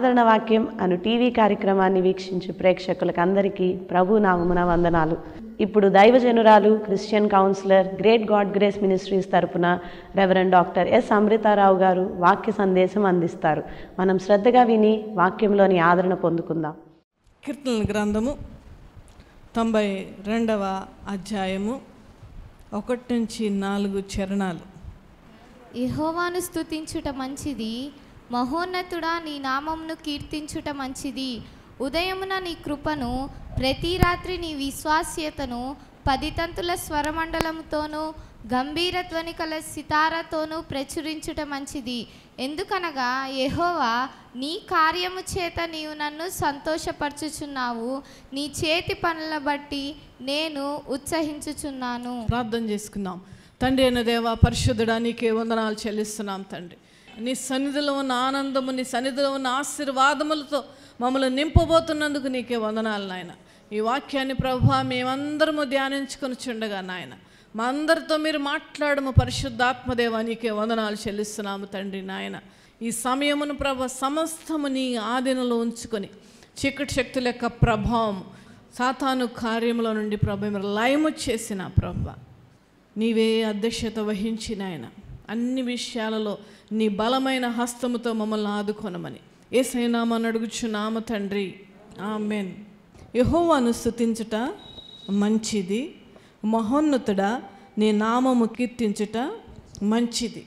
ఆదరణ వాక్యం అను టీవీ కార్యక్రమాన్ని వీక్షించే ప్రేక్షకులకు అందరికీ ప్రభు నామమున వందనాలు ఇప్పుడు దైవజనురాలు Christian counsellor great God grace ministries తరపున రెవరెండ్ డాక్టర్ ఎస్ అమృతారావు గారు వాక్య సందేశం అందిస్తారు మనం శ్రద్ధగా విని వాక్యంలోని ఆదరణ పొందుకుందాం కీర్తన గ్రంథము తొంభై రెండవ అధ్యాయము ఒకటి నుంచి నాలుగు చరణాలు ఇహోవాను స్థుతించుట మంచిది మహోన్నతుడా నీ నామంను కీర్తించుట మంచిది ఉదయమున నీ కృపను ప్రతి రాత్రి నీ విశ్వాస్యతను పదితంతుల స్వరమండలంతోనూ గంభీర ధ్వనికల సితారతోనూ ప్రచురించుట మంచిది ఎందుకనగా యహోవా నీ కార్యము చేత నీవు నన్ను సంతోషపరచుచున్నావు నీ చేతి పనుల బట్టి నేను ఉత్సహించుచున్నాను ప్రార్థన చేసుకుందాం తండ్రి అయిన దేవా పరిశుద్ధుడా నీకే వందనాలు చెల్లిస్తున్నాం తండ్రి నీ సన్నిధిలో ఉన్న ఆనందము నీ సన్నిధిలో ఉన్న ఆశీర్వాదములతో మమ్మల్ని నింపబోతున్నందుకు నీకే వందనాలు నాయన ఈ వాక్యాన్ని ప్రభు మేమందరము ధ్యానించుకొని చుండగా నాయన మా అందరితో మీరు మాట్లాడము పరిశుద్ధాత్మదేవ నీకే వందనాలు చెల్లిస్తున్నాము తండ్రి నాయన ఈ సమయమును ప్రభ సమస్తము నీ ఆధీనంలో ఉంచుకొని చీకటి శక్తుల యొక్క ప్రభావం సాతాను కార్యంలో నుండి ప్రభ మీరు లయము చేసిన ప్రభ నీవే అధ్యక్షత వహించిన ఆయన అన్ని విషయాలలో నీ బలమైన హస్తముతో మమ్మల్ని ఆదుకొనమని ఏసైనామని నామ తండ్రి ఆమెన్ యహోవాను స్థుతించుట మంచిది మహోన్నతుడా నీ నామము కీర్తించుట మంచిది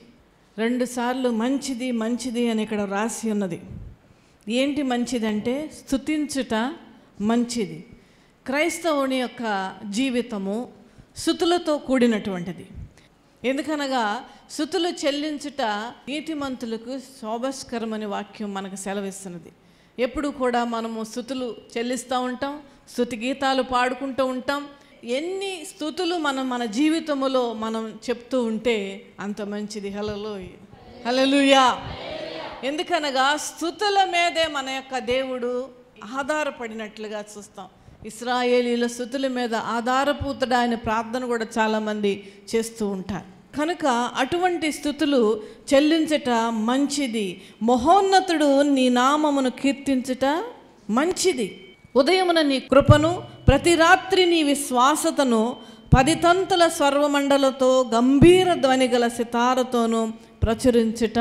రెండుసార్లు మంచిది మంచిది అని ఇక్కడ రాసి ఉన్నది ఏంటి మంచిదంటే స్థుతించుట మంచిది క్రైస్తవుని యొక్క జీవితము స్థుతులతో కూడినటువంటిది ఎందుకనగా శృతులు చెల్లించుట నీతిమంతులకు అనే వాక్యం మనకు సెలవిస్తున్నది ఎప్పుడు కూడా మనము శృతులు చెల్లిస్తూ ఉంటాం శృతి గీతాలు పాడుకుంటూ ఉంటాం ఎన్ని స్థుతులు మనం మన జీవితంలో మనం చెప్తూ ఉంటే అంత మంచిది హలలో హలలుయా ఎందుకనగా స్థుతుల మీదే మన యొక్క దేవుడు ఆధారపడినట్లుగా చూస్తాం ఇస్రాయేలీల స్థుతుల మీద అనే ప్రార్థన కూడా చాలామంది చేస్తూ ఉంటారు కనుక అటువంటి స్థుతులు చెల్లించట మంచిది మహోన్నతుడు నీ నామమును కీర్తించట మంచిది ఉదయమున నీ కృపను ప్రతి రాత్రి నీ విశ్వాసతను పదితంతుల స్వర్వమండలతో గంభీర ధ్వని గల సితారతోనూ ప్రచురించుట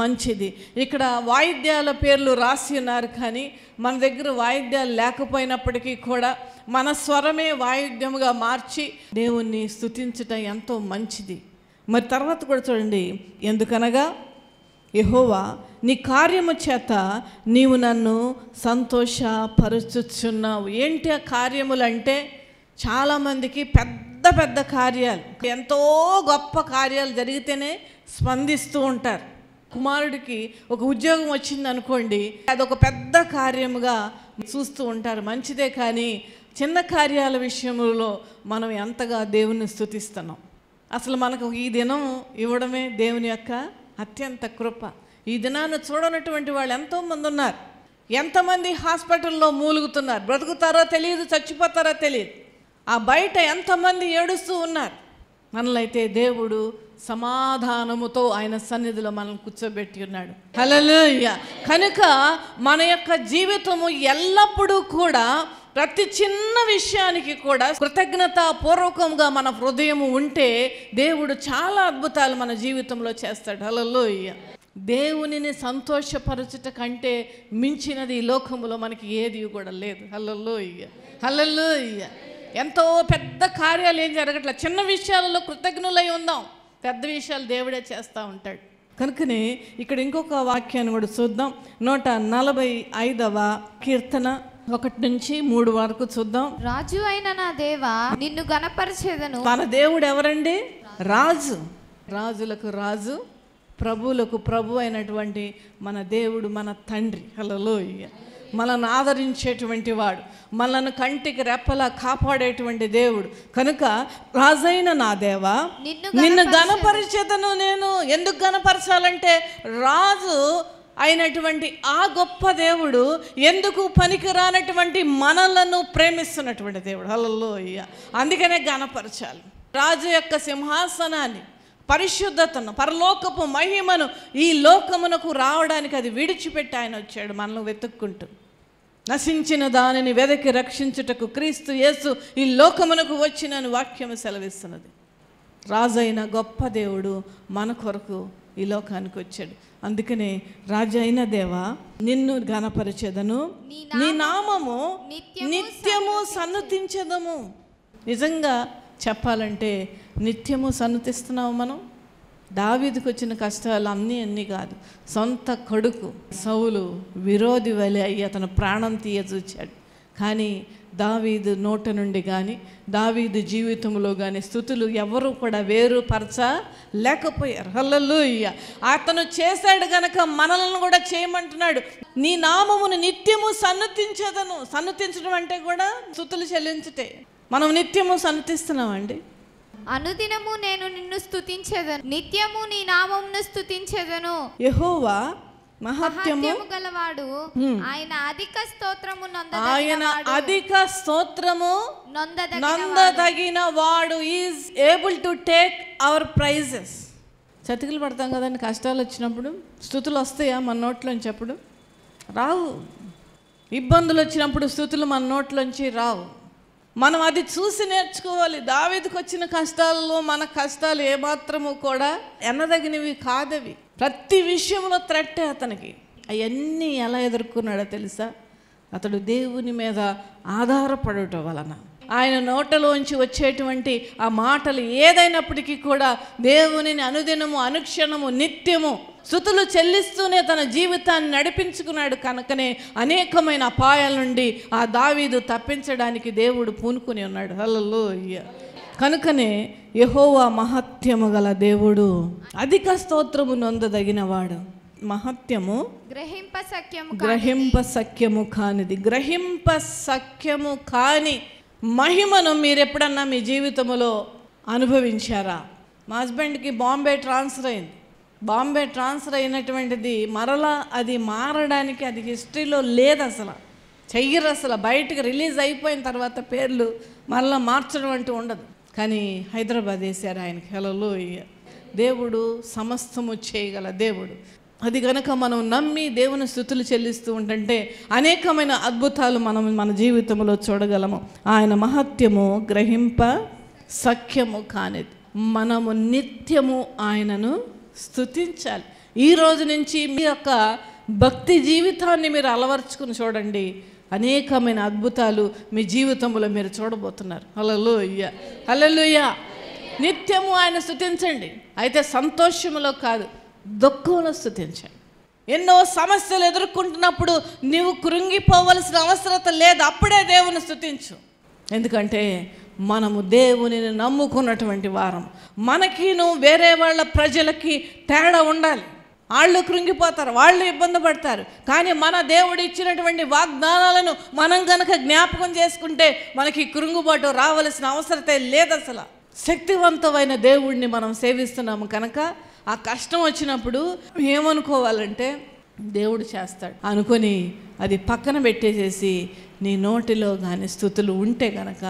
మంచిది ఇక్కడ వాయిద్యాల పేర్లు రాసి ఉన్నారు కానీ మన దగ్గర వాయిద్యాలు లేకపోయినప్పటికీ కూడా మన స్వరమే వాయిద్యముగా మార్చి దేవుణ్ణి స్థుతించుట ఎంతో మంచిది మరి తర్వాత కూడా చూడండి ఎందుకనగా యహోవా నీ కార్యము చేత నీవు నన్ను సంతోషపరుచుచున్నావు ఏంటి ఆ కార్యములు అంటే చాలామందికి పెద్ద పెద్ద కార్యాలు ఎంతో గొప్ప కార్యాలు జరిగితేనే స్పందిస్తూ ఉంటారు కుమారుడికి ఒక ఉద్యోగం వచ్చింది అనుకోండి అది ఒక పెద్ద కార్యముగా చూస్తూ ఉంటారు మంచిదే కానీ చిన్న కార్యాల విషయంలో మనం ఎంతగా దేవుణ్ణి స్థుతిస్తున్నాం అసలు మనకు ఈ దినం ఇవ్వడమే దేవుని యొక్క అత్యంత కృప ఈ దినాన్ని చూడనటువంటి వాళ్ళు ఎంతోమంది ఉన్నారు ఎంతమంది హాస్పిటల్లో మూలుగుతున్నారు బ్రతుకుతారో తెలియదు చచ్చిపోతారో తెలియదు ఆ బయట ఎంతమంది ఏడుస్తూ ఉన్నారు మనలైతే దేవుడు సమాధానముతో ఆయన సన్నిధిలో మనల్ని కూర్చోబెట్టి ఉన్నాడు హలలుయ్య కనుక మన యొక్క జీవితము ఎల్లప్పుడూ కూడా ప్రతి చిన్న విషయానికి కూడా కృతజ్ఞత పూర్వకంగా మన హృదయం ఉంటే దేవుడు చాలా అద్భుతాలు మన జీవితంలో చేస్తాడు అలలో దేవునిని సంతోషపరచుట కంటే మించినది ఈ లోకంలో మనకి ఏది కూడా లేదు హల్లల్లో ఇయ్య హల్లల్లో ఇయ్య ఎంతో పెద్ద కార్యాలు ఏం జరగట్లే చిన్న విషయాలలో కృతజ్ఞులై ఉందాం పెద్ద విషయాలు దేవుడే చేస్తూ ఉంటాడు కనుకనే ఇక్కడ ఇంకొక వాక్యాన్ని కూడా చూద్దాం నూట నలభై ఐదవ కీర్తన ఒకటి నుంచి మూడు వరకు చూద్దాం రాజు అయిన నా దేవా నిన్ను గణపరిచేదను మన దేవుడు ఎవరండి రాజు రాజులకు రాజు ప్రభువులకు ప్రభు అయినటువంటి మన దేవుడు మన తండ్రి హలో మనల్ని ఆదరించేటువంటి వాడు మనల్ని కంటికి రెప్పలా కాపాడేటువంటి దేవుడు కనుక రాజైన నా దేవా నిన్ను గణపరిచేతను నేను ఎందుకు గణపరచాలంటే రాజు అయినటువంటి ఆ గొప్ప దేవుడు ఎందుకు పనికిరానటువంటి మనలను ప్రేమిస్తున్నటువంటి దేవుడు అయ్యా అందుకనే గనపరచాలి రాజు యొక్క సింహాసనాన్ని పరిశుద్ధతను పరలోకపు మహిమను ఈ లోకమునకు రావడానికి అది విడిచిపెట్టి ఆయన వచ్చాడు మనల్ని వెతుక్కుంటూ నశించిన దానిని వెదకి రక్షించుటకు క్రీస్తు యేసు ఈ లోకమునకు వచ్చినని వాక్యము సెలవిస్తున్నది రాజైన గొప్ప దేవుడు మన కొరకు ఈ లోకానికి వచ్చాడు అందుకనే రాజైన దేవా నిన్ను గణపరిచెదను నీ నామము నిత్యము సన్నతించదము నిజంగా చెప్పాలంటే నిత్యము సన్నతిస్తున్నాము మనం దావీదికి వచ్చిన కష్టాలు అన్నీ అన్నీ కాదు సొంత కొడుకు సౌలు విరోధి వలె అయ్యి అతను ప్రాణం తీయ చూచాడు కానీ దావీదు నోట నుండి కానీ దావీదు జీవితంలో కానీ స్థుతులు ఎవరు కూడా వేరుపరచ లేకపోయారు హల్లలుయ్య అతను చేశాడు గనక మనలను కూడా చేయమంటున్నాడు నీ నామమును నిత్యము సన్నతించదను సన్నతించడం అంటే కూడా స్థుతులు చెల్లించుటే మనం నిత్యము సన్నతిస్తున్నామండి అనుదినము నేను నిన్ను స్థుతించేదను నిత్యము నీ నామమును స్థుతించేదను యహోవా మహత్యము గలవాడు ఆయన అధిక స్తోత్రము ఆయన అధిక స్తోత్రము నందదగిన వాడు is able to take our praises చతికిలు పడతాం కదండి కష్టాలు వచ్చినప్పుడు స్థుతులు వస్తాయా మన నోట్లోంచి అప్పుడు రావు ఇబ్బందులు వచ్చినప్పుడు స్థుతులు మన నోట్లోంచి రావు మనం అది చూసి నేర్చుకోవాలి దావేదికి వచ్చిన కష్టాలలో మన కష్టాలు ఏమాత్రము కూడా ఎనదగినవి కాదవి ప్రతి విషయంలో త్రట్టే అతనికి అవన్నీ ఎలా ఎదుర్కొన్నాడో తెలుసా అతడు దేవుని మీద ఆధారపడటం వలన ఆయన నోటలోంచి వచ్చేటువంటి ఆ మాటలు ఏదైనప్పటికీ కూడా దేవునిని అనుదినము అనుక్షణము నిత్యము శృతులు చెల్లిస్తూనే తన జీవితాన్ని నడిపించుకున్నాడు కనుకనే అనేకమైన అపాయాల నుండి ఆ దావీదు తప్పించడానికి దేవుడు పూనుకుని ఉన్నాడు హలో కనుకనే యహోవా మహత్యము గల దేవుడు అధిక స్తోత్రము నొందదగినవాడు మహత్యము గ్రహింప సఖ్యము గ్రహింప సఖ్యము కానిది గ్రహింప సఖ్యము కాని మహిమను మీరు ఎప్పుడన్నా మీ జీవితంలో అనుభవించారా మా హస్బెండ్కి బాంబే ట్రాన్స్ఫర్ అయింది బాంబే ట్రాన్స్ఫర్ అయినటువంటిది మరలా అది మారడానికి అది హిస్టరీలో లేదు అసలు చెయ్యరు అసలు బయటకు రిలీజ్ అయిపోయిన తర్వాత పేర్లు మరలా మార్చడం అంటూ ఉండదు కానీ హైదరాబాద్ వేశారు ఆయనకి హలో దేవుడు సమస్తము చేయగల దేవుడు అది గనక మనం నమ్మి దేవుని స్థుతులు చెల్లిస్తూ ఉంటుంటే అనేకమైన అద్భుతాలు మనం మన జీవితంలో చూడగలము ఆయన మహత్యము గ్రహింప సఖ్యము కానిది మనము నిత్యము ఆయనను స్థుతించాలి ఈ రోజు నుంచి మీ యొక్క భక్తి జీవితాన్ని మీరు అలవర్చుకుని చూడండి అనేకమైన అద్భుతాలు మీ జీవితంలో మీరు చూడబోతున్నారు హలలుయ్య హలలుయ్య నిత్యము ఆయన స్థుతించండి అయితే సంతోషములో కాదు దుఃఖంలో స్థుతించండి ఎన్నో సమస్యలు ఎదుర్కొంటున్నప్పుడు నీవు కృంగిపోవలసిన అవసరత లేదు అప్పుడే దేవుని స్థుతించు ఎందుకంటే మనము దేవునిని నమ్ముకున్నటువంటి వారం మనకిను వేరే వాళ్ళ ప్రజలకి తేడా ఉండాలి వాళ్ళు కృంగిపోతారు వాళ్ళు ఇబ్బంది పడతారు కానీ మన దేవుడు ఇచ్చినటువంటి వాగ్దానాలను మనం కనుక జ్ఞాపకం చేసుకుంటే మనకి కృంగుబాటు రావలసిన అవసరతే లేదు అసలు శక్తివంతమైన దేవుణ్ణి మనం సేవిస్తున్నాము కనుక ఆ కష్టం వచ్చినప్పుడు ఏమనుకోవాలంటే దేవుడు చేస్తాడు అనుకొని అది పక్కన పెట్టేసేసి నీ నోటిలో కానీ స్థుతులు ఉంటే కనుక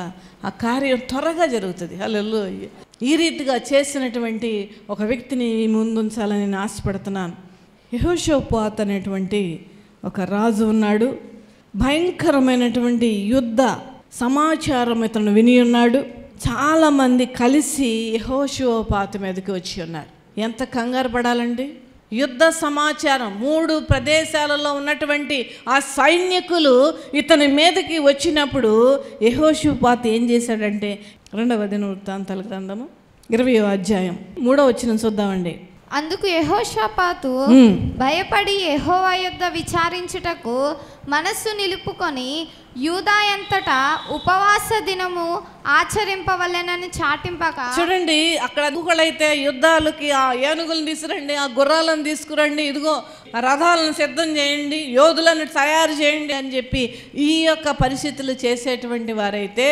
ఆ కార్యం త్వరగా జరుగుతుంది అల్లెల్లో ఈ రీతిగా చేసినటువంటి ఒక వ్యక్తిని ముందుంచాలని నేను ఆశపడుతున్నాను యహోషోపాత్ అనేటువంటి ఒక రాజు ఉన్నాడు భయంకరమైనటువంటి యుద్ధ సమాచారం ఇతను విని ఉన్నాడు చాలామంది కలిసి యహోషోపాత మీదకి వచ్చి ఉన్నారు ఎంత కంగారు పడాలండి యుద్ధ సమాచారం మూడు ప్రదేశాలలో ఉన్నటువంటి ఆ సైనికులు ఇతని మీదకి వచ్చినప్పుడు యహోషుపాత్ ఏం చేశాడంటే రెండవ దిన వృత్తాంతాలు గ్రంథము ఇరవయో అధ్యాయం మూడో వచ్చిన చూద్దామండి అందుకు యహోషాపాతు భయపడి యహోవా యుద్ధ విచారించుటకు మనస్సు నిలుపుకొని యూదా ఉపవాస దినము ఆచరింపవలెనని చాటింపక చూడండి అక్కడ అదుకులైతే యుద్ధాలకి ఆ ఏనుగులను తీసుకురండి ఆ గుర్రాలను తీసుకురండి ఇదిగో రథాలను సిద్ధం చేయండి యోధులను తయారు చేయండి అని చెప్పి ఈ యొక్క పరిస్థితులు చేసేటువంటి వారైతే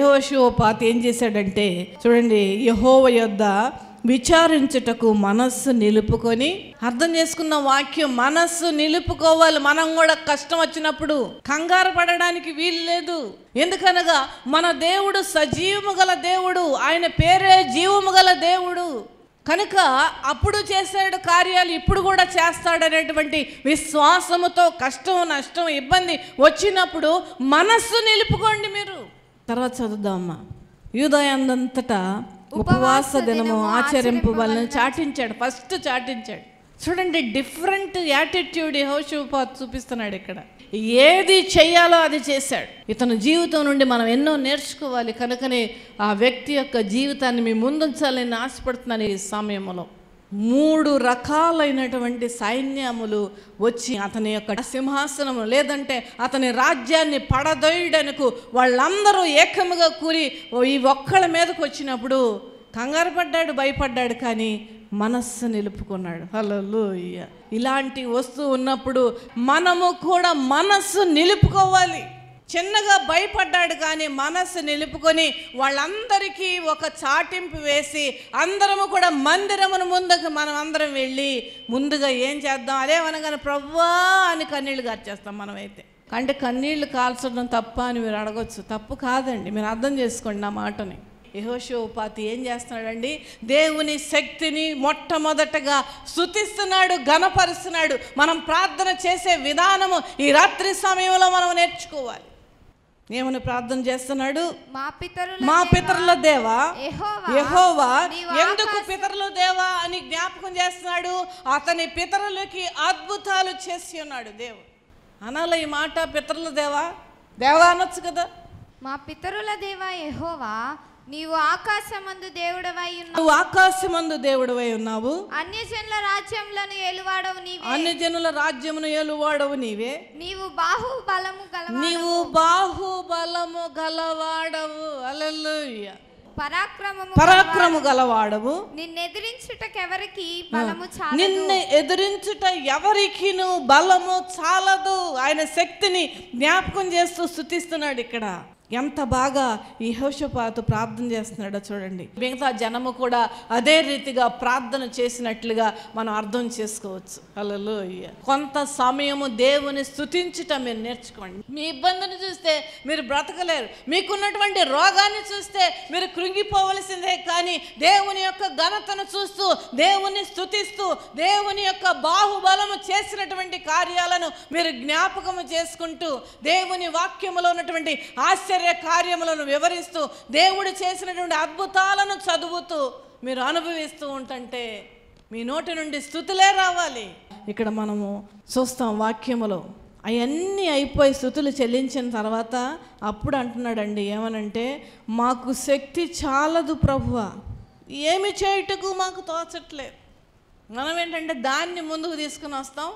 యహోషోపాత్ ఏం చేశాడంటే చూడండి యహోవ యుద్ధ విచారించుటకు మనస్సు నిలుపుకొని అర్థం చేసుకున్న వాక్యం మనస్సు నిలుపుకోవాలి మనం కూడా కష్టం వచ్చినప్పుడు కంగారు పడడానికి వీలు లేదు ఎందుకనగా మన దేవుడు సజీవము గల దేవుడు ఆయన పేరే జీవము గల దేవుడు కనుక అప్పుడు చేశాడు కార్యాలు ఇప్పుడు కూడా చేస్తాడనేటువంటి విశ్వాసముతో కష్టం నష్టం ఇబ్బంది వచ్చినప్పుడు మనస్సు నిలుపుకోండి మీరు తర్వాత చదువుదామా యూదయాందంతటా ఉపవాస దినము ఆచరింపు వలన చాటించాడు ఫస్ట్ చాటించాడు చూడండి డిఫరెంట్ యాటిట్యూడ్ యహోశివ చూపిస్తున్నాడు ఇక్కడ ఏది చేయాలో అది చేశాడు ఇతను జీవితం నుండి మనం ఎన్నో నేర్చుకోవాలి కనుకనే ఆ వ్యక్తి యొక్క జీవితాన్ని మీ ముందుంచాలని ఆశపడుతున్నాను ఈ సమయంలో మూడు రకాలైనటువంటి సైన్యములు వచ్చి అతని యొక్క సింహాసనము లేదంటే అతని రాజ్యాన్ని పడదొయ్యడానికి వాళ్ళందరూ ఏకముగా కూలి ఈ ఒక్కళ్ళ మీదకు వచ్చినప్పుడు కంగారు పడ్డాడు భయపడ్డాడు కానీ మనస్సు నిలుపుకున్నాడు హలో ఇలాంటి వస్తువు ఉన్నప్పుడు మనము కూడా మనస్సు నిలుపుకోవాలి చిన్నగా భయపడ్డాడు కానీ మనస్సు నిలుపుకొని వాళ్ళందరికీ ఒక చాటింపు వేసి అందరము కూడా మందిరమును ముందుకు మనం అందరం వెళ్ళి ముందుగా ఏం చేద్దాం అదే అనగానే ప్రవ్వా అని కన్నీళ్ళు గార్చేస్తాం మనమైతే అంటే కన్నీళ్లు కాల్చడం తప్ప అని మీరు అడగొచ్చు తప్పు కాదండి మీరు అర్థం చేసుకోండి నా మాటని యహోషోపాతి ఏం చేస్తున్నాడండి దేవుని శక్తిని మొట్టమొదటగా స్థుతిస్తున్నాడు గనపరుస్తున్నాడు మనం ప్రార్థన చేసే విధానము ఈ రాత్రి సమయంలో మనం నేర్చుకోవాలి నేమను ప్రార్థన చేస్తున్నాడు మా పితరుల మా పితరుల దేవా యహోవా ఎందుకు పితరుల దేవా అని జ్ఞాపకం చేస్తున్నాడు అతని పితరులకి అద్భుతాలు చేసి ఉన్నాడు దేవు అనాల ఈ మాట పితరుల దేవా దేవా అనొచ్చు కదా మా పితరుల దేవా యహోవా నీవు ఆకాశమందు దేవుడవై ఉన్నావు నువ్వు ఆకాశమందు దేవుడవై ఉన్నావు అన్యజనుల రాజ్యములను ఏలువాడవు నీవే అన్యజనుల రాజ్యమును ఏలువాడవు నీవే నీవు బాహుబలము గల నీవు బాహుబలము గలవాడవు హల్లెలూయా పరాక్రమము పరాక్రము గలవాడవు నిన్ను ఎదిరించుటకు ఎవరికి బలము చాలదు నిన్ను ఎదిరించుట ఎవరికిను బలము చాలదు ఆయన శక్తిని జ్ఞాపకం చేస్తూ స్థుతిస్తున్నాడు ఇక్కడ ఎంత బాగా యహోషపాతు ప్రార్థన చేస్తున్నాడో చూడండి మిగతా జనము కూడా అదే రీతిగా ప్రార్థన చేసినట్లుగా మనం అర్థం చేసుకోవచ్చు అలలో కొంత సమయము దేవుని స్థుతించటం మీరు నేర్చుకోండి మీ ఇబ్బందిని చూస్తే మీరు బ్రతకలేరు మీకున్నటువంటి రోగాన్ని చూస్తే మీరు కృంగిపోవలసిందే కానీ దేవుని యొక్క ఘనతను చూస్తూ దేవుని స్థుతిస్తూ దేవుని యొక్క బాహుబలము చేసినటువంటి కార్యాలను మీరు జ్ఞాపకము చేసుకుంటూ దేవుని వాక్యములో ఉన్నటువంటి ఆశ ఆశ్చర్య కార్యములను వివరిస్తూ దేవుడు చేసినటువంటి అద్భుతాలను చదువుతూ మీరు అనుభవిస్తూ ఉంటంటే మీ నోటి నుండి స్థుతులే రావాలి ఇక్కడ మనము చూస్తాం వాక్యములో అవన్నీ అయిపోయి స్థుతులు చెల్లించిన తర్వాత అప్పుడు అంటున్నాడండి ఏమనంటే మాకు శక్తి చాలదు ప్రభువ ఏమి చేయుటకు మాకు తోచట్లేదు మనం ఏంటంటే దాన్ని ముందుకు తీసుకుని వస్తాం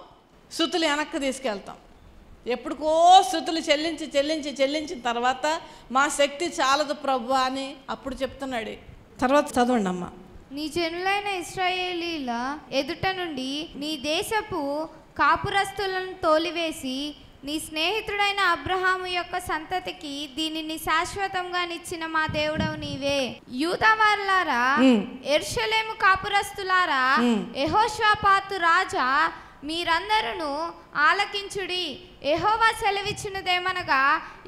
స్థుతులు వెనక్కి తీసుకెళ్తాం ఎప్పుడుకో స్థుతులు చెల్లించి చెల్లించి చెల్లించిన తర్వాత మా శక్తి చాలదు ప్రభు అని అప్పుడు చెప్తున్నాడు తర్వాత చదవండి అమ్మ నీ జనులైన ఇస్రాయేలీల ఎదుట నుండి నీ దేశపు కాపురస్తులను తోలివేసి నీ స్నేహితుడైన అబ్రహాము యొక్క సంతతికి దీనిని శాశ్వతంగా నిచ్చిన మా దేవుడవు నీవే యూదవార్లారా ఎర్షలేము కాపురస్తులారా యహోష్వాపాతు రాజా మీరందరూ ఆలకించుడి ఎహోవా సెలవిచ్చినదేమనగా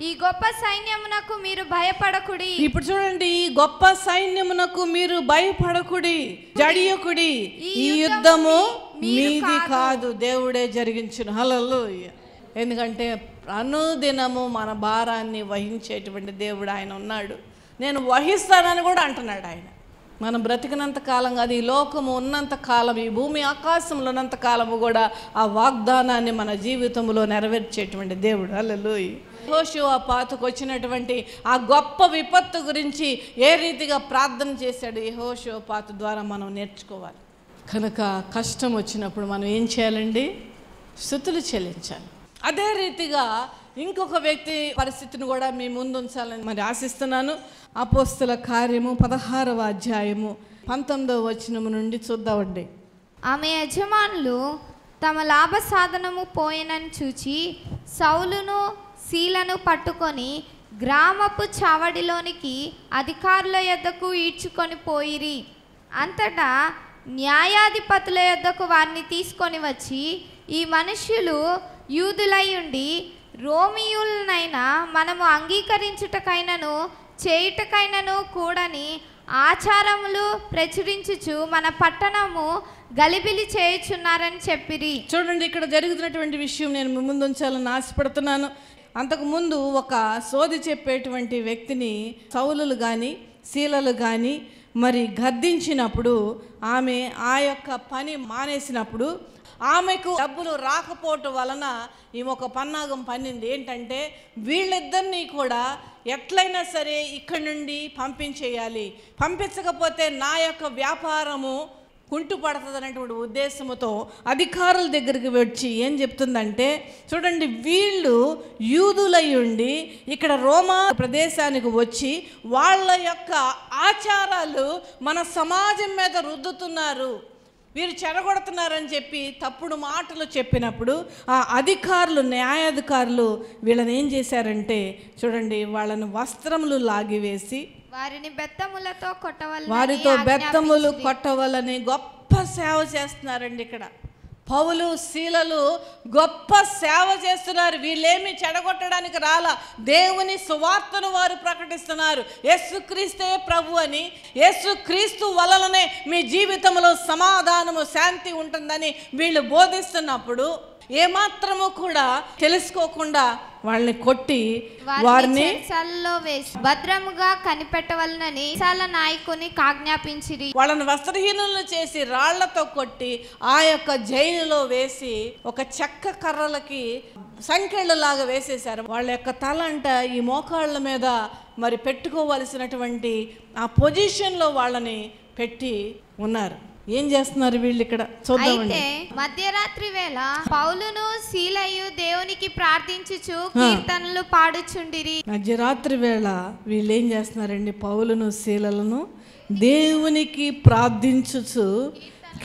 ఈ గొప్ప సైన్యమునకు మీరు భయపడకుడి ఇప్పుడు చూడండి గొప్ప సైన్యమునకు మీరు భయపడకుడి జడియకుడి ఈ యుద్ధము మీది కాదు దేవుడే జరిగించిన హలో ఎందుకంటే అనుదినము మన భారాన్ని వహించేటువంటి దేవుడు ఆయన ఉన్నాడు నేను వహిస్తానని కూడా అంటున్నాడు ఆయన మనం బ్రతికినంత కాలం కాదు ఈ లోకము ఉన్నంత కాలం ఈ భూమి ఆకాశంలో ఉన్నంత కాలము కూడా ఆ వాగ్దానాన్ని మన జీవితంలో నెరవేర్చేటువంటి దేవుడు అల్లెలు హోషో ఆ పాతకు వచ్చినటువంటి ఆ గొప్ప విపత్తు గురించి ఏ రీతిగా ప్రార్థన చేశాడు ఈ హోషో పాత ద్వారా మనం నేర్చుకోవాలి కనుక కష్టం వచ్చినప్పుడు మనం ఏం చేయాలండి శృతులు చెల్లించాలి అదే రీతిగా ఇంకొక వ్యక్తి పరిస్థితిని కూడా మీ ముందు ఉంచాలని మరి ఆశిస్తున్నాను అపోస్తుల కార్యము పదహారవ అధ్యాయము పంతొమ్మిదవ వచనము నుండి చూద్దామండి ఆమె యజమానులు తమ లాభ సాధనము పోయినని చూచి సౌలును శీలను పట్టుకొని గ్రామపు చావడిలోనికి అధికారుల యొద్దకు ఈడ్చుకొని పోయిరి అంతటా న్యాయాధిపతుల యొద్దకు వారిని తీసుకొని వచ్చి ఈ మనుష్యులు యూదులై ఉండి రోమియులనైనా మనము అంగీకరించుటకైనను చేయుటకైనను కూడని ఆచారములు ప్రచురించుచు మన పట్టణము గలిబిలి చేయుచున్నారని చెప్పిరి చూడండి ఇక్కడ జరుగుతున్నటువంటి విషయం నేను ముందు ఉంచాలని ఆశపడుతున్నాను అంతకుముందు ఒక సోది చెప్పేటువంటి వ్యక్తిని సౌలులు కానీ శీలలు కానీ మరి గద్దించినప్పుడు ఆమె ఆ యొక్క పని మానేసినప్పుడు ఆమెకు డబ్బులు రాకపోవటం వలన ఈమె ఒక పన్నాగం పన్నింది ఏంటంటే వీళ్ళిద్దరినీ కూడా ఎట్లయినా సరే ఇక్కడి నుండి పంపించేయాలి పంపించకపోతే నా యొక్క వ్యాపారము కుంటుపడుతుందనేటువంటి ఉద్దేశంతో అధికారుల దగ్గరికి వచ్చి ఏం చెప్తుందంటే చూడండి వీళ్ళు యూదులై ఉండి ఇక్కడ రోమా ప్రదేశానికి వచ్చి వాళ్ళ యొక్క ఆచారాలు మన సమాజం మీద రుద్దుతున్నారు వీరు చెరగొడుతున్నారని చెప్పి తప్పుడు మాటలు చెప్పినప్పుడు ఆ అధికారులు న్యాయాధికారులు వీళ్ళని ఏం చేశారంటే చూడండి వాళ్ళని వస్త్రములు లాగివేసి వారిని బెత్తములతో కొట్టవల వారితో బెత్తములు కొట్టవలని గొప్ప సేవ చేస్తున్నారండి ఇక్కడ పౌలు శీలలు గొప్ప సేవ చేస్తున్నారు వీళ్ళేమి చెడగొట్టడానికి రాలా దేవుని సువార్తను వారు ప్రకటిస్తున్నారు యేసుక్రీస్తే ప్రభు అని యేసుక్రీస్తు వలననే మీ జీవితంలో సమాధానము శాంతి ఉంటుందని వీళ్ళు బోధిస్తున్నప్పుడు ఏమాత్రము కూడా తెలుసుకోకుండా వాళ్ళని కొట్టి వారిని వేసి భద్రముగా కనిపెట్టవలనని చాలా నాయకుని కాజ్ఞాపించి వాళ్ళని వస్త్రహీనులను చేసి రాళ్లతో కొట్టి ఆ యొక్క జైలులో వేసి ఒక చెక్క కర్రలకి సంఖ్యలు లాగా వేసేశారు వాళ్ళ యొక్క తల అంట ఈ మోకాళ్ళ మీద మరి పెట్టుకోవలసినటువంటి ఆ పొజిషన్లో వాళ్ళని పెట్టి ఉన్నారు ఏం చేస్తున్నారు వీళ్ళు ఇక్కడ చూద్దాం మధ్యరాత్రి వేళ పౌలును శీలయు దేవునికి ప్రార్థించుచు కీర్తనలు పాడుచుండిరి మధ్యరాత్రి వేళ వీళ్ళు ఏం చేస్తున్నారండి పౌలును శీలలను దేవునికి ప్రార్థించుచు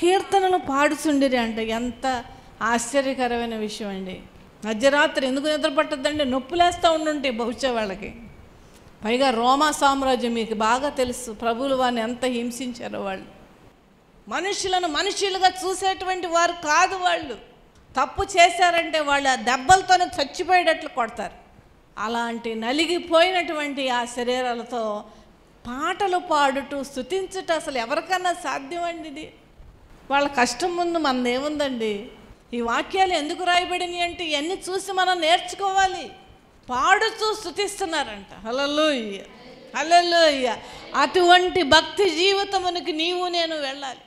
కీర్తనలు పాడుచుండిరి అంటే ఎంత ఆశ్చర్యకరమైన విషయం అండి మధ్యరాత్రి ఎందుకు నిద్ర పట్టద్దండి నొప్పులేస్తూ ఉండుంటే భవిష్యత్ వాళ్ళకి పైగా రోమా సామ్రాజ్యం మీకు బాగా తెలుసు ప్రభులు వారిని ఎంత హింసించారో వాళ్ళు మనుషులను మనుషులుగా చూసేటువంటి వారు కాదు వాళ్ళు తప్పు చేశారంటే వాళ్ళు ఆ దెబ్బలతోనే చచ్చిపోయేటట్లు కొడతారు అలాంటి నలిగిపోయినటువంటి ఆ శరీరాలతో పాటలు పాడుటూ స్థుతించుట అసలు ఎవరికన్నా సాధ్యమండి ఇది వాళ్ళ కష్టం ముందు మనదేముందండి ఈ వాక్యాలు ఎందుకు రాయబడినాయి అంటే ఇవన్నీ చూసి మనం నేర్చుకోవాలి పాడుతూ స్థుతిస్తున్నారంట హలలోయ్య హలలోయ్య అటువంటి భక్తి జీవితమునికి నీవు నేను వెళ్ళాలి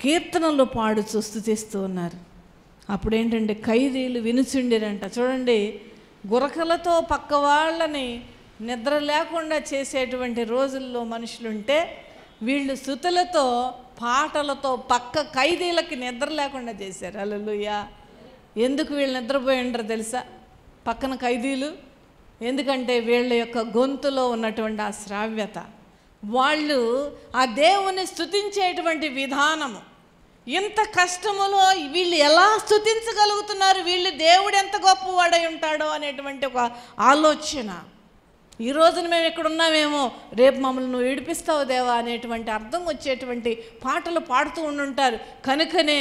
కీర్తనలు పాడుతూ స్థుతిస్తూ ఉన్నారు అప్పుడేంటంటే ఖైదీలు వినుచుండేరంట చూడండి గురకలతో పక్క వాళ్ళని నిద్ర లేకుండా చేసేటువంటి రోజుల్లో మనుషులుంటే వీళ్ళు శృతులతో పాటలతో పక్క ఖైదీలకి నిద్ర లేకుండా చేశారు అలలుయా ఎందుకు వీళ్ళు నిద్రపోయి ఉండరు తెలుసా పక్కన ఖైదీలు ఎందుకంటే వీళ్ళ యొక్క గొంతులో ఉన్నటువంటి ఆ శ్రావ్యత వాళ్ళు ఆ దేవుని స్థుతించేటువంటి విధానము ఇంత కష్టములో వీళ్ళు ఎలా స్థుతించగలుగుతున్నారు వీళ్ళు దేవుడు ఎంత గొప్పవాడై ఉంటాడో అనేటువంటి ఒక ఆలోచన ఈ రోజున మేము ఎక్కడున్నామేమో రేపు మమ్మల్ని నువ్వు ఏడిపిస్తావు దేవా అనేటువంటి అర్థం వచ్చేటువంటి పాటలు పాడుతూ ఉండుంటారు కనుకనే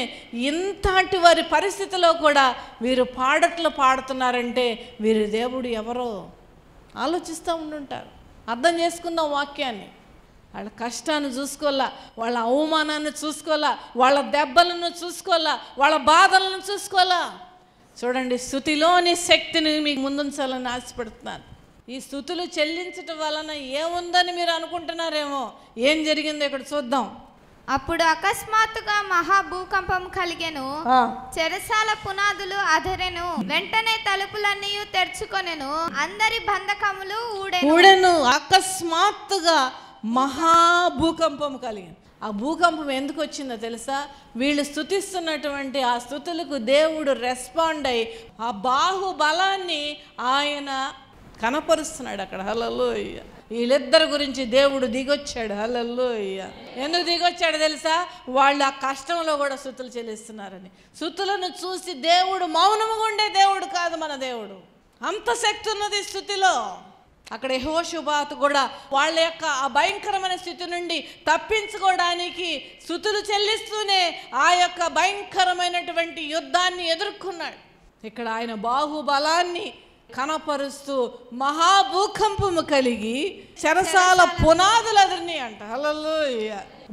ఇంతటి వారి పరిస్థితిలో కూడా వీరు పాడట్లు పాడుతున్నారంటే వీరు దేవుడు ఎవరో ఆలోచిస్తూ ఉండుంటారు అర్థం చేసుకున్న వాక్యాన్ని వాళ్ళ కష్టాన్ని చూసుకోవాలా వాళ్ళ అవమానాన్ని చూసుకోవాలా వాళ్ళ దెబ్బలను చూసుకోవాలా వాళ్ళ బాధలను చూసుకోవాలా చూడండి స్థుతిలోని శక్తిని మీకు ముందుంచాలని ఆశపడుతున్నాను ఈ స్థుతులు చెల్లించటం వలన ఏముందని మీరు అనుకుంటున్నారేమో ఏం జరిగిందో ఇక్కడ చూద్దాం అప్పుడు అకస్మాత్తుగా మహా భూకంపం కలిగెను చెరసాల పునాదులు అధరెను వెంటనే తలుపులన్నీ తెరుచుకొనెను అందరి బంధకములు ఊడెను అకస్మాత్తుగా మహాభూకంపం కలిగింది ఆ భూకంపం ఎందుకు వచ్చిందో తెలుసా వీళ్ళు స్థుతిస్తున్నటువంటి ఆ స్థుతులకు దేవుడు రెస్పాండ్ అయ్యి ఆ బాహుబలాన్ని ఆయన కనపరుస్తున్నాడు అక్కడ హలలోయ వీళ్ళిద్దరి గురించి దేవుడు దిగొచ్చాడు హలలోయ ఎందుకు దిగొచ్చాడు తెలుసా వాళ్ళు ఆ కష్టంలో కూడా స్థుతులు చెల్లిస్తున్నారని సుతులను చూసి దేవుడు మౌనముగా ఉండే దేవుడు కాదు మన దేవుడు అంత శక్తి ఉన్నది స్థుతిలో అక్కడ యహోశుభాత్ కూడా వాళ్ళ యొక్క ఆ భయంకరమైన స్థితి నుండి తప్పించుకోవడానికి స్థుతులు చెల్లిస్తూనే ఆ యొక్క భయంకరమైనటువంటి యుద్ధాన్ని ఎదుర్కొన్నాడు ఇక్కడ ఆయన బాహుబలాన్ని కనపరుస్తూ మహాభూకంపము కలిగి చెరసాల పునాదులు అదిరిని అంట హలో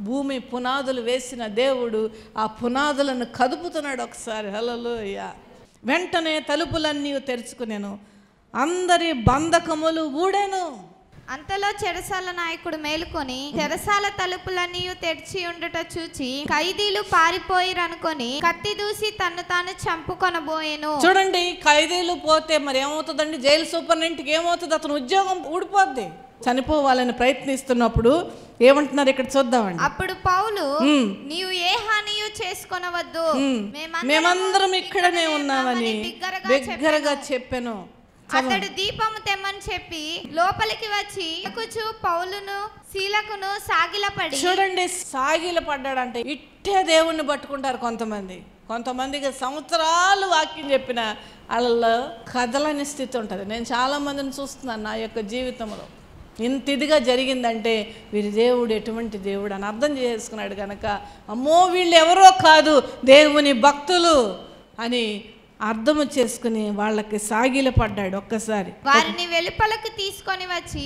భూమి పునాదులు వేసిన దేవుడు ఆ పునాదులను కదుపుతున్నాడు ఒకసారి హలలోయ వెంటనే తలుపులన్నీ తెరుచుకునేను అందరి బంధకములు ఊడెను అంతలో చెరసాల నాయకుడు మేలుకొని చెరసాల తలుపులన్నీ తెరిచి ఉండట చూచి ఖైదీలు పారిపోయిరనుకొని కత్తి దూసి తను తాను చంపుకొనబోయేను చూడండి ఖైదీలు పోతే మరి ఏమవుతుందండి జైలు సూపరింటెండెంట్కి ఏమవుతుంది అతను ఉద్యోగం ఊడిపోద్ది చనిపోవాలని ప్రయత్నిస్తున్నప్పుడు ఏమంటున్నారు ఇక్కడ చూద్దామండి అప్పుడు పౌలు నీవు ఏ హానియు చేసుకొనవద్దు మేమందరం ఇక్కడనే ఉన్నామని బిగ్గరగా చెప్పాను అతడు దీపము తెమ్మని చెప్పి లోపలికి వచ్చి కూచు పౌలును శీలకును పడి చూడండి అంటే ఇట్టే దేవుణ్ణి పట్టుకుంటారు కొంతమంది కొంతమందికి సంవత్సరాలు వాక్యం చెప్పిన వాళ్ళలో కదలని స్థితి ఉంటుంది నేను చాలామందిని చూస్తున్నాను నా యొక్క జీవితంలో ఇంత ఇదిగా జరిగిందంటే వీరి దేవుడు ఎటువంటి దేవుడు అని అర్థం చేసుకున్నాడు కనుక అమ్మో వీళ్ళు ఎవరో కాదు దేవుని భక్తులు అని అర్థము చేసుకుని వాళ్ళకి సాగిల పడ్డాడు ఒక్కసారి వారిని వెలుపలకు తీసుకొని వచ్చి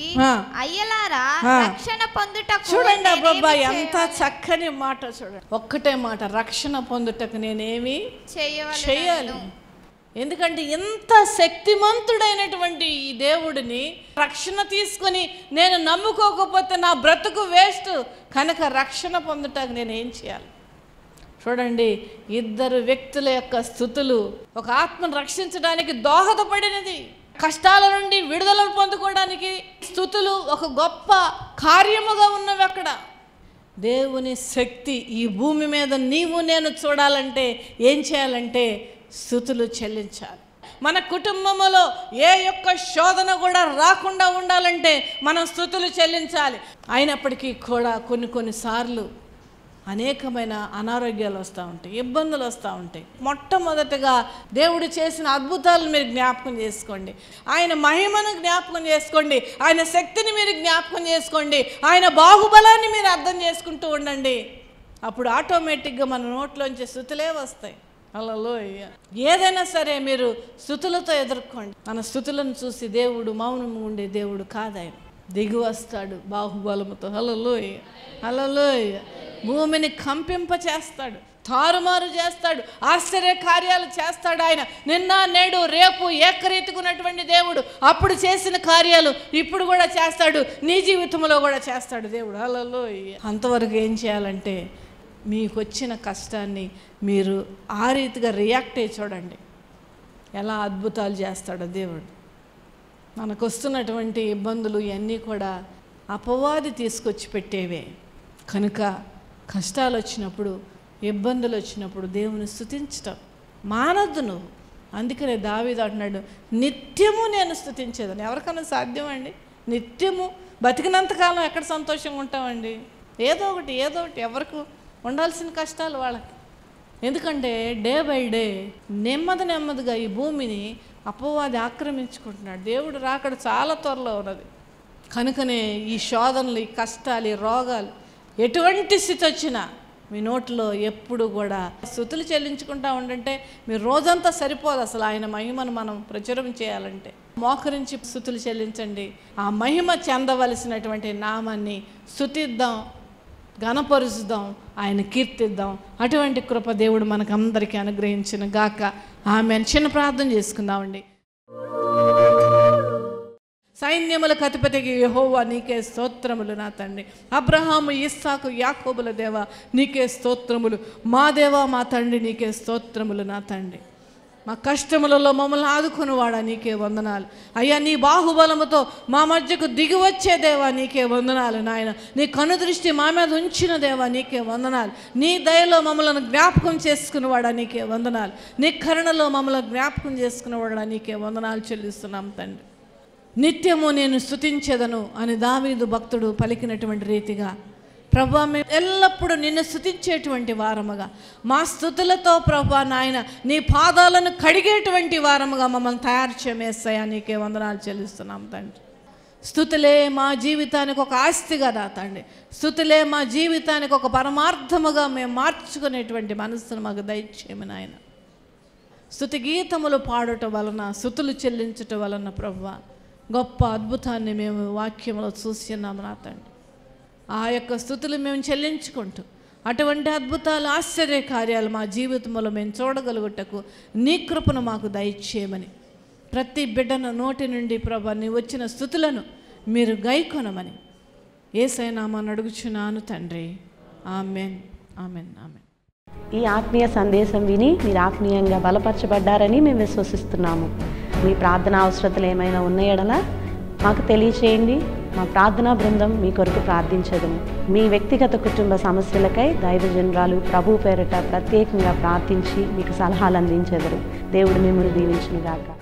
అయ్యలారా రక్షణ పొందుటకు చూడండి బాబా ఎంత చక్కని మాట చూడండి ఒక్కటే మాట రక్షణ పొందుటకు నేనేమి చేయాలి ఎందుకంటే ఇంత శక్తిమంతుడైనటువంటి ఈ దేవుడిని రక్షణ తీసుకొని నేను నమ్ముకోకపోతే నా బ్రతుకు వేస్ట్ కనుక రక్షణ పొందుటకు నేనేం చేయాలి చూడండి ఇద్దరు వ్యక్తుల యొక్క స్థుతులు ఒక ఆత్మను రక్షించడానికి దోహదపడినది కష్టాల నుండి విడుదలను పొందుకోవడానికి స్థుతులు ఒక గొప్ప కార్యముగా ఉన్నవి అక్కడ దేవుని శక్తి ఈ భూమి మీద నీవు నేను చూడాలంటే ఏం చేయాలంటే స్థుతులు చెల్లించాలి మన కుటుంబములో ఏ యొక్క శోధన కూడా రాకుండా ఉండాలంటే మనం స్థుతులు చెల్లించాలి అయినప్పటికీ కూడా కొన్ని కొన్నిసార్లు అనేకమైన అనారోగ్యాలు వస్తూ ఉంటాయి ఇబ్బందులు వస్తూ ఉంటాయి మొట్టమొదటగా దేవుడు చేసిన అద్భుతాలను మీరు జ్ఞాపకం చేసుకోండి ఆయన మహిమను జ్ఞాపకం చేసుకోండి ఆయన శక్తిని మీరు జ్ఞాపకం చేసుకోండి ఆయన బాహుబలాన్ని మీరు అర్థం చేసుకుంటూ ఉండండి అప్పుడు ఆటోమేటిక్గా మన నోట్లోంచి శృతులే వస్తాయి అయ్యా ఏదైనా సరే మీరు శృతులతో ఎదుర్కోండి మన స్థుతులను చూసి దేవుడు మౌనం ఉండే దేవుడు కాదాయన దిగి వస్తాడు బాహుబలముతో హలలోయ అయ్యా భూమిని కంపింప చేస్తాడు తారుమారు చేస్తాడు ఆశ్చర్య కార్యాలు చేస్తాడు ఆయన నిన్న నేడు రేపు ఏకరీతికున్నటువంటి దేవుడు అప్పుడు చేసిన కార్యాలు ఇప్పుడు కూడా చేస్తాడు నీ జీవితంలో కూడా చేస్తాడు దేవుడు అలలో అంతవరకు ఏం చేయాలంటే మీకు వచ్చిన కష్టాన్ని మీరు ఆ రీతిగా రియాక్ట్ అయ్యి చూడండి ఎలా అద్భుతాలు చేస్తాడో దేవుడు మనకు వస్తున్నటువంటి ఇబ్బందులు ఇవన్నీ కూడా అపవాది తీసుకొచ్చి పెట్టేవే కనుక కష్టాలు వచ్చినప్పుడు ఇబ్బందులు వచ్చినప్పుడు దేవుని స్థుతించటం మానద్దు నువ్వు అందుకనే దావీదు అంటున్నాడు నిత్యము నేను స్థుతించేదాన్ని ఎవరికైనా సాధ్యం అండి నిత్యము బతికినంతకాలం ఎక్కడ సంతోషంగా ఉంటామండి ఏదో ఒకటి ఏదో ఒకటి ఎవరికి ఉండాల్సిన కష్టాలు వాళ్ళకి ఎందుకంటే డే బై డే నెమ్మది నెమ్మదిగా ఈ భూమిని అపవాది ఆక్రమించుకుంటున్నాడు దేవుడు రాకడ చాలా త్వరలో ఉన్నది కనుకనే ఈ శోధనలు ఈ కష్టాలు ఈ రోగాలు ఎటువంటి స్థితి వచ్చినా మీ నోట్లో ఎప్పుడు కూడా స్థుతులు చెల్లించుకుంటా ఉండంటే మీరు రోజంతా సరిపోదు అసలు ఆయన మహిమను మనం ప్రచురం చేయాలంటే మోకరించి స్థుతులు చెల్లించండి ఆ మహిమ చెందవలసినటువంటి నామాన్ని స్థుతిద్దాం ఘనపరుచుదాం ఆయన కీర్తిద్దాం అటువంటి కృప దేవుడు అందరికీ అనుగ్రహించిన గాక ఆమె చిన్న ప్రార్థన చేసుకుందామండి సైన్యములకు అధిపతికి యహోవా నీకే స్తోత్రములు నా తండ్రి అబ్రహాము ఇస్సాకు యాకోబుల దేవ నీకే స్తోత్రములు మా దేవ మా తండ్రి నీకే స్తోత్రములు నా తండ్రి మా కష్టములలో మమ్మల్ని ఆదుకునివాడా నీకే వందనాలు అయ్యా నీ బాహుబలముతో మా మధ్యకు దిగి వచ్చే దేవా నీకే వందనాలు నాయన నీ కనుదృష్టి మా మీద ఉంచిన దేవా నీకే వందనాలు నీ దయలో మమ్మల్ని జ్ఞాపకం చేసుకునేవాడా నీకే వందనాలు నీ కరుణలో మమ్మల్ని జ్ఞాపకం చేసుకునేవాడా నీకే వందనాలు చెల్లిస్తున్నాం తండ్రి నిత్యము నేను స్థుతించదను అని దావీదు భక్తుడు పలికినటువంటి రీతిగా ప్రభా మేము ఎల్లప్పుడూ నిన్ను స్థుతించేటువంటి వారముగా మా స్థుతులతో ప్రభా నాయన నీ పాదాలను కడిగేటువంటి వారముగా మమ్మల్ని తయారు చేయమేస్తాయా నీకే వందనాలు చెల్లిస్తున్నాం తండ్రి స్థుతులే మా జీవితానికి ఒక ఆస్తిగా దాతండి స్థుతులే మా జీవితానికి ఒక పరమార్థముగా మేము మార్చుకునేటువంటి మనస్సును మాకు దయచేయమని నాయన స్థుతి గీతములు పాడటం వలన స్థుతులు చెల్లించటం వలన ప్రభు గొప్ప అద్భుతాన్ని మేము వాక్యంలో చూస్తున్నాము నా తండ్రి ఆ యొక్క స్థుతులు మేము చెల్లించుకుంటూ అటువంటి అద్భుతాలు ఆశ్చర్య కార్యాలు మా జీవితంలో మేము చూడగలుగుటకు నీ కృపను మాకు దయచేయమని ప్రతి బిడ్డను నోటి నుండి ప్రభా వచ్చిన స్థుతులను మీరు గైకొనమని ఏసైనామాను అడుగుచున్నాను తండ్రి ఆమెన్ ఆమెన్ ఆమెన్ ఈ ఆత్మీయ సందేశం విని మీరు ఆత్మీయంగా బలపరచబడ్డారని మేము విశ్వసిస్తున్నాము మీ ప్రార్థన అవసరతలు ఏమైనా ఉన్నాయడలా మాకు తెలియచేయండి మా ప్రార్థనా బృందం మీ కొరకు ప్రార్థించదు మీ వ్యక్తిగత కుటుంబ సమస్యలకై దైవ జనరాలు ప్రభు పేరిట ప్రత్యేకంగా ప్రార్థించి మీకు సలహాలు అందించెదరు దేవుడు మిమ్మల్ని దీవించునుగాక